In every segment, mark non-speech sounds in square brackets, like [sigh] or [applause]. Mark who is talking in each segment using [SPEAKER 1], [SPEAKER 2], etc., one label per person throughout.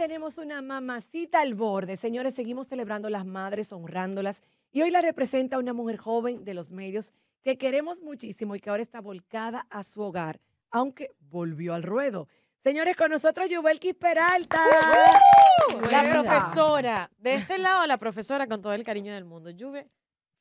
[SPEAKER 1] tenemos una mamacita al borde. Señores, seguimos celebrando las madres, honrándolas. Y hoy la representa una mujer joven de los medios que queremos muchísimo y que ahora está volcada a su hogar, aunque volvió al ruedo. Señores, con nosotros Yuvel Peralta. La profesora. De este lado, la profesora con todo el cariño del mundo. Juve,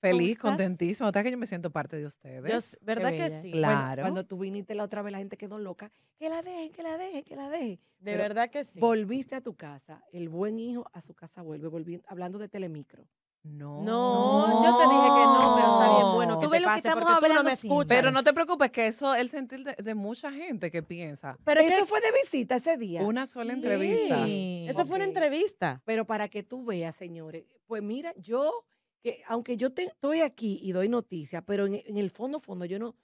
[SPEAKER 1] Feliz,
[SPEAKER 2] contentísima. que yo me siento parte de
[SPEAKER 1] ustedes? ¿Verdad que sí? Claro. cuando tú viniste la otra vez, la gente quedó loca. Que la deje, que la deje, que la deje. De verdad que sí. Volviste a tu casa. El buen hijo a su casa vuelve. Volviendo, hablando de telemicro. No. No, yo te dije que no, pero está bien bueno que te pase porque no me escuchas. Pero no te
[SPEAKER 2] preocupes que eso es el sentir de, mucha gente que piensa. Pero eso fue
[SPEAKER 1] de visita ese día. Una sola entrevista. Eso fue una entrevista. Pero para que tú veas, señores, pues mira, yo que aunque yo te, estoy aquí y doy noticias, pero en, el fondo, fondo, yo no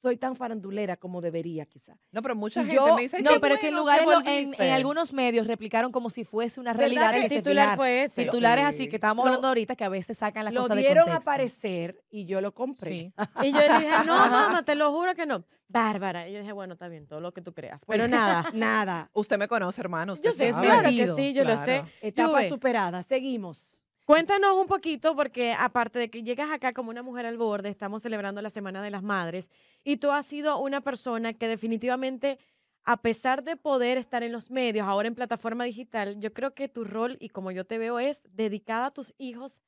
[SPEAKER 1] soy tan farandulera como debería quizás. No, pero mucha gente me dice No, pero es que en en, algunos medios replicaron como si fuese una realidad. El titular fue ese. Titulares así que estábamos hablando ahorita que a veces sacan las cosas de contexto. Lo dieron aparecer y yo lo compré. [laughs] Y yo dije, no, mamá, te lo juro que no. Bárbara.
[SPEAKER 3] Y yo dije, bueno, está bien, todo lo que tú creas. Pero pues, nada,
[SPEAKER 1] [laughs] nada. Usted me conoce, hermano. yo sé, claro que sí, yo lo sé. Etapa superada. Seguimos.
[SPEAKER 3] Cuéntanos un poquito, porque aparte de que llegas acá como una mujer al borde, estamos celebrando la Semana de las Madres, y tú has sido una persona que definitivamente, a pesar de poder estar en los medios, ahora en plataforma digital, yo creo que tu rol, y como yo te veo, es dedicada a tus hijos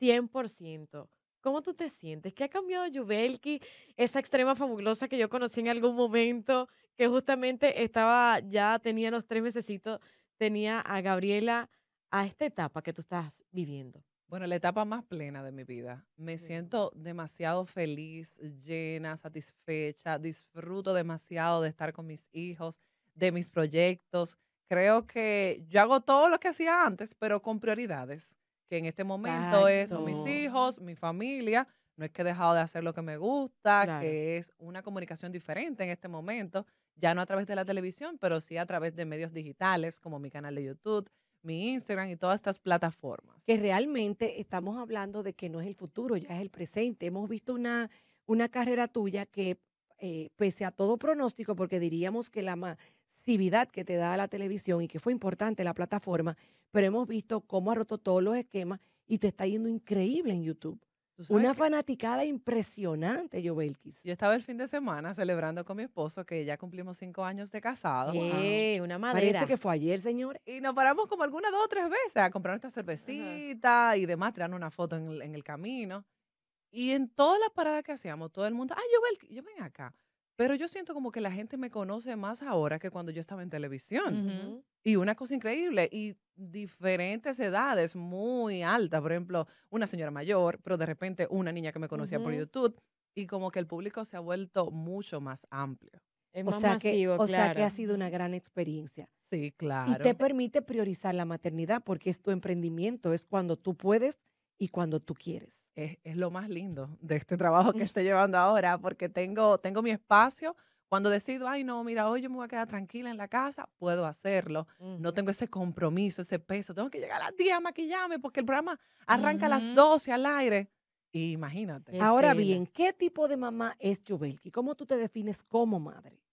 [SPEAKER 3] 100%. ¿Cómo tú te sientes? ¿Qué ha cambiado Yubelki, esa extrema fabulosa que yo conocí en algún momento, que justamente estaba, ya tenía los tres mesecitos, tenía a Gabriela a esta etapa que tú estás
[SPEAKER 2] viviendo? Bueno, la etapa más plena de mi vida. Me siento demasiado feliz, llena, satisfecha, disfruto demasiado de estar con mis hijos, de mis proyectos. Creo que yo hago todo lo que hacía antes, pero con prioridades, que en este momento son mis hijos, mi familia. No es que he dejado de hacer lo que me gusta, que es una comunicación diferente en este momento, ya no a través de la televisión, pero sí a través de medios digitales como mi canal de YouTube, mi Instagram y todas estas plataformas.
[SPEAKER 1] Que realmente estamos hablando de que no es el futuro, ya es el presente. Hemos visto una, una carrera tuya que, eh, pese a todo pronóstico, porque diríamos que la masividad que te da la televisión y que fue importante la plataforma, pero hemos visto cómo ha roto todos los esquemas y te está yendo increíble en YouTube. Una fanaticada impresionante, yo Yo
[SPEAKER 2] estaba el fin de semana celebrando con mi esposo que ya cumplimos cinco años de casados. Una madera. Parece que
[SPEAKER 1] fue ayer, señor.
[SPEAKER 2] Y nos paramos como algunas dos o tres veces a comprar nuestra cervecita y demás, tirando una foto en el, camino. Y en todas las paradas que hacíamos, todo el mundo, ay, yo, yo ven acá. Pero yo siento como que la gente me conoce más ahora que cuando yo estaba en televisión. Y una cosa increíble, y diferentes edades muy altas, por ejemplo, una señora mayor, pero de repente una niña que me conocía por YouTube, y como que el público se ha vuelto mucho más amplio. Es o, que, o sea que ha sido
[SPEAKER 1] una gran experiencia. Sí, claro. Y te permite priorizar la maternidad porque es tu emprendimiento, es cuando tú puedes y cuando tú quieres. Es, lo más lindo de este trabajo que estoy llevando ahora, porque
[SPEAKER 2] tengo, tengo mi espacio. Cuando decido, ay, no, mira, hoy yo me voy a quedar tranquila en la casa, puedo hacerlo. No tengo ese compromiso, ese peso. Tengo que llegar a las 10 a maquillarme porque el programa arranca a las 12 al aire. imagínate.
[SPEAKER 1] Ahora bien, ¿qué tipo de mamá es Jubelki? ¿Cómo tú te defines como madre?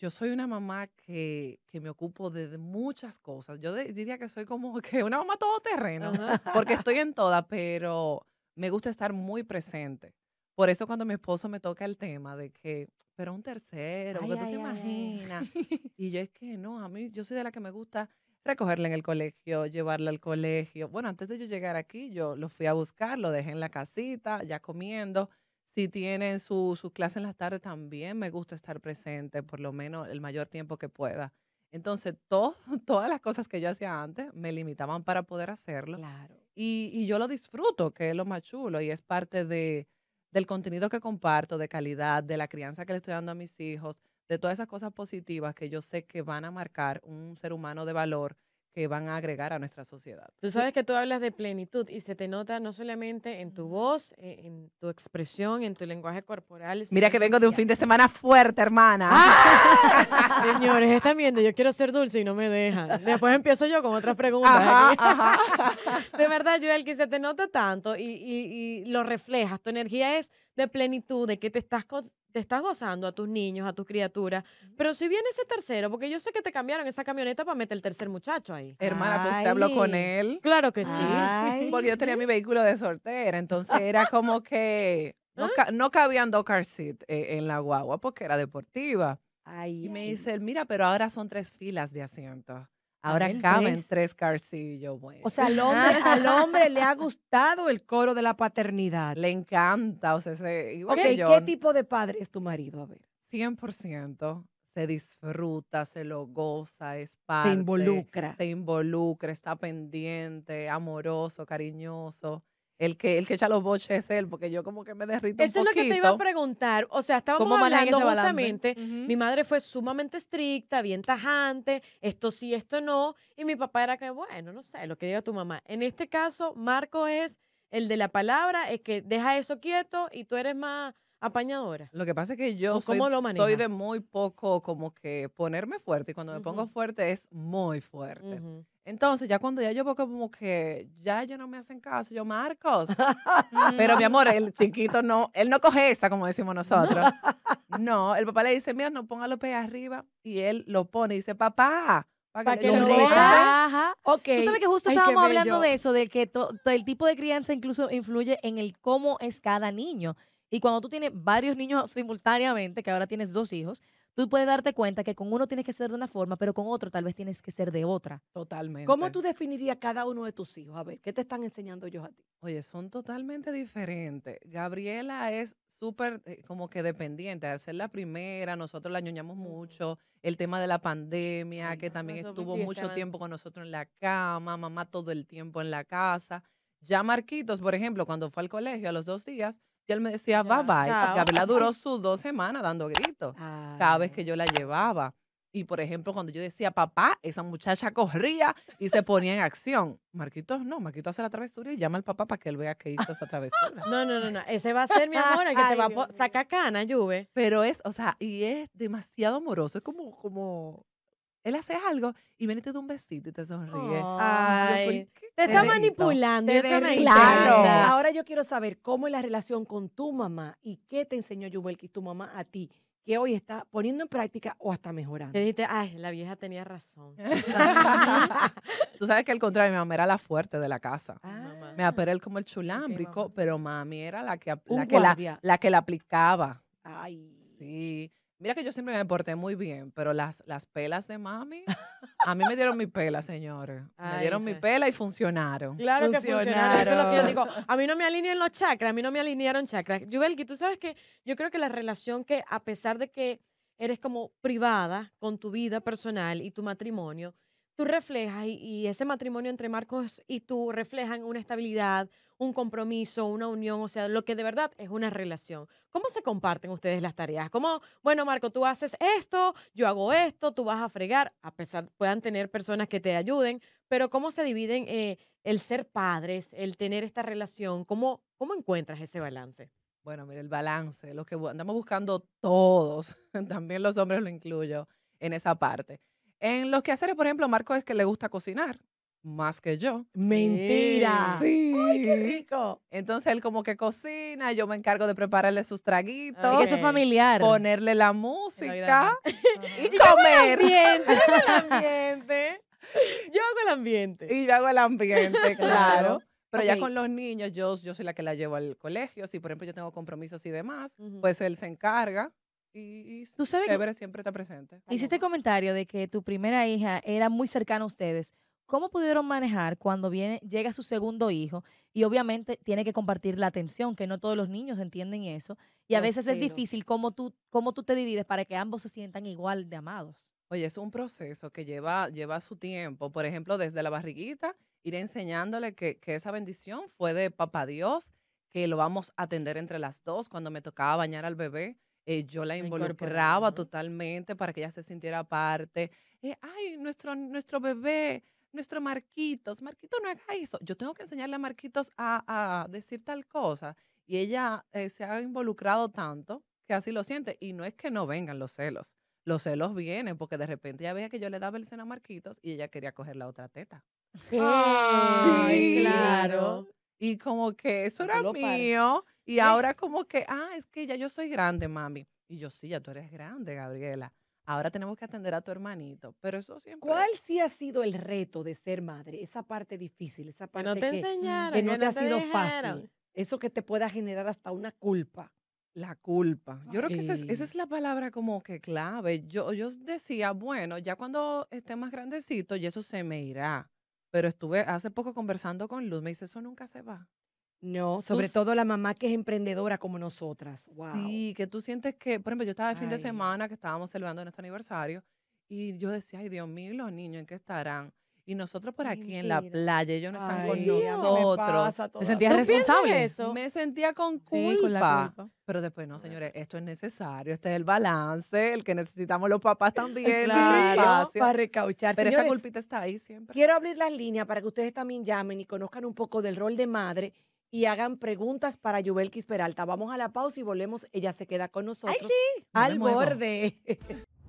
[SPEAKER 1] yo soy una mamá que,
[SPEAKER 2] me ocupo de muchas cosas. Yo diría que soy como [laughs] que una mamá todoterreno, porque estoy en todas, pero me gusta estar muy presente. Por eso cuando mi esposo me toca el tema de que, pero un tercero, ¿qué tú te imaginas. [laughs] Y yo es que no, a mí yo soy de la que me gusta recogerla en el colegio, llevarla al colegio. Bueno, antes de yo llegar aquí, yo lo fui a buscar, lo dejé en la casita, ya comiendo si tienen su, sus clases en las tardes, también me gusta estar presente, por lo menos el mayor tiempo que pueda. Entonces, [laughs] todas las cosas que yo hacía antes me limitaban para poder hacerlo. Claro. Y, yo lo disfruto, que es lo más chulo, y es parte de, del contenido que comparto, de calidad, de la crianza que le estoy dando a mis hijos, de todas esas cosas positivas que yo sé que van a marcar un ser humano de valor que van a agregar a nuestra sociedad.
[SPEAKER 3] Tú sabes que tú hablas de plenitud y se te nota no solamente en tu voz, e, en, tu expresión, en tu lenguaje corporal. Mira que vengo
[SPEAKER 2] de un fin de semana fuerte, hermana. ¡Ah! Señores, están viendo, yo
[SPEAKER 3] quiero ser dulce
[SPEAKER 2] y no me dejan. Después empiezo yo con otras preguntas. [laughs]
[SPEAKER 3] De verdad, Joel, que se te nota tanto y, y lo reflejas. Tu energía es de plenitud, de que te estás te estás gozando a tus niños, a tus criaturas, pero si viene ese tercero, porque yo sé que te
[SPEAKER 2] cambiaron esa camioneta para meter el tercer muchacho ahí. Hermana, pues te habló con él. Claro que sí. Porque yo tenía mi vehículo de soltera, entonces [laughs] era como que no, ah. no cabían dos car seat eh, en la guagua porque era deportiva. y me dice, mira, pero ahora son tres filas de asientos. Ahora caben pues. tres, carcillos. Bueno. O sea, [laughs] al hombre,
[SPEAKER 1] le ha gustado el coro de la paternidad. Le encanta. O sea, se, ¿qué
[SPEAKER 2] tipo de padre es tu marido? A ver. 100%. Se disfruta, se lo goza, es padre. Se involucra. Se involucra, está pendiente, amoroso, cariñoso el que, el que echa los boches es él, porque yo como que me derrito Eso poquito. es lo que te iba a preguntar.
[SPEAKER 3] O sea, estábamos hablando justamente, mi madre fue sumamente estricta, bien tajante, esto sí, esto no, y mi papá era que, bueno, no sé, lo que diga tu mamá. En este caso, Marco es el de la palabra, es que deja eso quieto y tú eres más apañadora.
[SPEAKER 2] Lo que pasa es que yo soy, de muy poco como que ponerme fuerte y cuando me pongo fuerte es muy fuerte. Entonces, ya cuando ya yo veo como que ya ya no me hacen caso, yo Marcos. [laughs] Pero mi amor, el mm. chiquito no, él no coge esa, como decimos nosotros. [laughs] no, el papá le dice, mira, no ponga los pies arriba. Y él lo pone y dice,
[SPEAKER 1] papá,
[SPEAKER 2] para, que, lo Ajá.
[SPEAKER 1] Okay. Tú sabes que justo estábamos hablando de eso, de que el tipo de crianza incluso influye en el cómo es cada niño. Y cuando tú tienes varios niños simultáneamente, que ahora tienes dos hijos, tú puedes darte cuenta que con uno tienes que ser de una forma, pero con otro tal vez tienes que ser de otra. Totalmente. ¿Cómo tú definirías cada uno de tus hijos? A ver, ¿qué te están
[SPEAKER 2] enseñando ellos a ti? Oye, son totalmente diferentes. Gabriela es súper eh, como que dependiente. Al ser la primera, nosotros la ñoñamos mucho. El tema de la pandemia, que también estuvo mucho tiempo con nosotros en la cama, mamá todo el tiempo en la casa. Ya Marquitos, por ejemplo, cuando fue al colegio a los dos días, y él me decía bye bye. Chao. Gabriela duró [laughs] sus dos semanas dando gritos cada vez que yo la llevaba. Y por ejemplo, cuando yo decía papá, esa muchacha corría y se ponía en acción. Marquitos no, Marquitos hace la travesura y llama al papá para que él vea que hizo esa travesura. No, no, no, no. Ese va a ser mi amor, el que te va a sacar cana, lluve. Pero es, o sea, y es demasiado amoroso. Es como, como él
[SPEAKER 1] hace algo y viene de un besito y te sonríe. Ay, te, está manipulando. eso me claro. Ahora yo quiero saber cómo es la relación con tu mamá y qué te enseñó y tu mamá, a ti, que hoy está poniendo en práctica o hasta mejorando. Te dijiste, ay, la vieja tenía razón. [laughs] Tú sabes que al contrario, mi mamá era la fuerte de la casa.
[SPEAKER 3] Ah.
[SPEAKER 2] me aperé como el chulámbrico, pero mami era la que la, que la, la que la aplicaba. Ay. Sí. Mira que yo siempre me porté muy bien, pero las, las pelas de mami, a mí me dieron mi pela, señores. me dieron mi eh. pela y funcionaron. Claro que funcionaron. Eso es lo que yo digo.
[SPEAKER 3] A mí no me alinean los chakras, a mí no me alinearon chakras. Yubelki, tú sabes que yo creo que la relación que, a pesar de que eres como privada con tu vida personal y tu matrimonio, tú reflejas y, y ese matrimonio entre Marcos y tú reflejan una estabilidad, un compromiso, una unión, o sea, lo que de verdad es una relación. ¿Cómo se comparten ustedes las tareas? Como, bueno, Marco, tú haces esto, yo hago esto, tú vas a fregar, a pesar puedan tener personas que te ayuden, pero ¿cómo se dividen eh, el ser padres,
[SPEAKER 2] el tener esta relación? ¿Cómo, ¿Cómo encuentras ese balance? Bueno, mira, el balance, lo que andamos buscando todos, [laughs] también los hombres lo incluyo en esa parte. En los quehaceres, por ejemplo, Marco es que le gusta cocinar más que yo. Mentira. Sí. qué rico. Entonces él como que cocina, yo me encargo de prepararle sus traguitos. Y eso es eh, familiar. Ponerle la música [laughs] y comer. Yo hago el [laughs] ambiente. Yo hago el ambiente. Y yo hago el ambiente, [laughs] claro. Pero ya con los niños, yo, yo soy la que la llevo al colegio. Si, por ejemplo, yo tengo compromisos y demás, pues él se
[SPEAKER 1] encarga. Y, ¿Tú sabes
[SPEAKER 2] siempre está presente.
[SPEAKER 1] Hiciste comentario de que tu primera hija era muy cercana a ustedes. ¿Cómo pudieron manejar cuando viene, llega su segundo hijo y obviamente tiene que compartir la atención, que no todos los niños entienden eso? Y a veces es difícil cómo tú, cómo tú te divides para que ambos se sientan igual de amados. Oye, es un proceso
[SPEAKER 2] que lleva, lleva su tiempo. Por ejemplo, desde la barriguita, ir enseñándole que, que esa bendición fue de papá Dios, que lo vamos a atender entre las dos. Cuando me tocaba bañar al bebé, eh, yo la involucraba totalmente para que ella se sintiera parte. Eh, ay, nuestro, nuestro bebé nuestro Marquitos, Marquitos no haga eso. Yo tengo que enseñarle a Marquitos a, a decir tal cosa. Y ella eh, se ha involucrado tanto que así lo siente. Y no es que no vengan los celos. Los celos vienen porque de repente ya veía que yo le daba el seno a Marquitos y ella quería coger la otra teta.
[SPEAKER 3] Ay, claro.
[SPEAKER 2] Y como que eso era mío. Y ahora como que, ah, es que ya yo soy grande, mami. Y yo, sí, ya tú eres grande, Gabriela ahora tenemos que atender a tu hermanito. Pero eso
[SPEAKER 1] siempre. ¿Cuál sí ha sido el reto de ser madre? Esa parte difícil, esa parte que no te, que, no te ha sido fácil. Eso que te pueda generar hasta una culpa. La culpa.
[SPEAKER 2] Yo creo que esa es, esa es, la palabra como que clave. Yo, yo decía, bueno, ya cuando esté más grandecito, y eso se me irá. Pero estuve hace poco conversando con Luz, me dice, eso nunca se va.
[SPEAKER 1] No, sobre todo la mamá que es emprendedora como nosotras. Sí, que tú
[SPEAKER 2] sientes que, por ejemplo, yo estaba el fin de semana que estábamos celebrando nuestro aniversario y yo decía, ay Dios mío, los niños en qué estarán. Y nosotros por aquí en la playa, ellos no están con nosotros. me sentía responsable? eso? Me sentía con culpa. Pero después, no, señores, esto es necesario, este es el balance, el que necesitamos los papás también, para
[SPEAKER 1] recauchar. Pero esa culpita está ahí siempre. Quiero abrir las líneas para que ustedes también llamen y conozcan un poco del rol de madre y hagan preguntas para Yubelkis Peralta. Vamos a la pausa y volvemos. Ella se queda con nosotros al borde. [laughs]